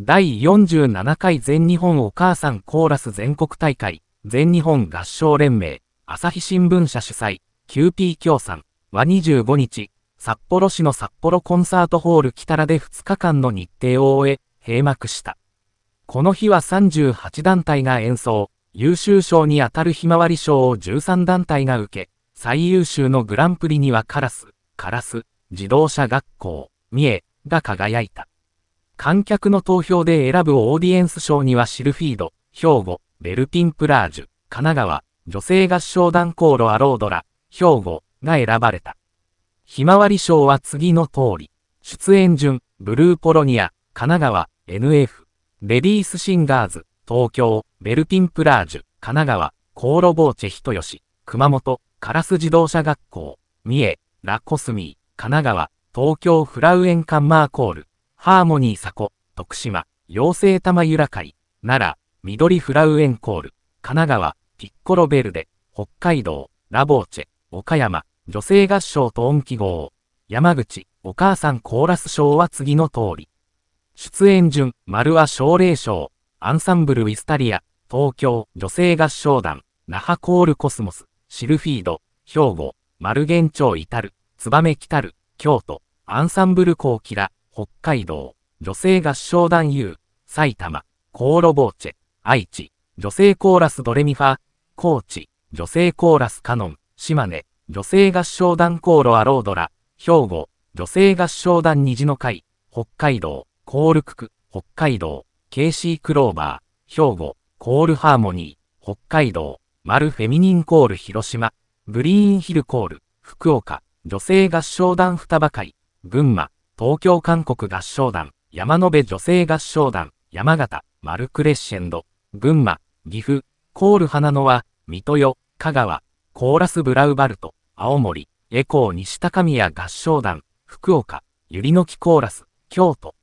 第47回全日本お母さんコーラス全国大会、全日本合唱連盟、朝日新聞社主催、キューピー協賛は25日、札幌市の札幌コンサートホール北らで2日間の日程を終え、閉幕した。この日は38団体が演奏、優秀賞にあたるひまわり賞を13団体が受け、最優秀のグランプリにはカラス、カラス、自動車学校、三重が輝いた。観客の投票で選ぶオーディエンス賞にはシルフィード、兵庫、ベルピンプラージュ、神奈川、女性合唱団コーロアロードラ、兵庫が選ばれた。ひまわり賞は次の通り、出演順、ブルーポロニア、神奈川、NF、レディースシンガーズ、東京、ベルピンプラージュ、神奈川、コーロボーチェ人吉、熊本、カラス自動車学校、三重、ラコスミー、神奈川、東京フラウエンカンマーコール、ハーモニー佐古、徳島、妖精玉由良会、奈良、緑フラウエンコール、神奈川、ピッコロベルデ、北海道、ラボーチェ、岡山、女性合唱と音記号、山口、お母さんコーラス賞は次の通り。出演順、丸は奨励賞、アンサンブルウィスタリア、東京、女性合唱団、那覇コールコスモス、シルフィード、兵庫、丸源町至る、燕来る、京都、アンサンブルコーキラ、北海道、女性合唱団 U、埼玉、コーロボーチェ、愛知、女性コーラスドレミファ、高知、女性コーラスカノン、島根、女性合唱団コーロアロードラ、兵庫、女性合唱団虹の会、北海道、コールクク、北海道、ケーシークローバー、兵庫、コールハーモニー、北海道、マルフェミニンコール広島、グリーンヒルコール、福岡、女性合唱団双葉会、群馬、東京韓国合唱団、山辺女性合唱団、山形、マルクレッシェンド、群馬、岐阜、コール花野は、水戸よ、香川、コーラスブラウバルト、青森、エコー西高宮合唱団、福岡、百合の木コーラス、京都、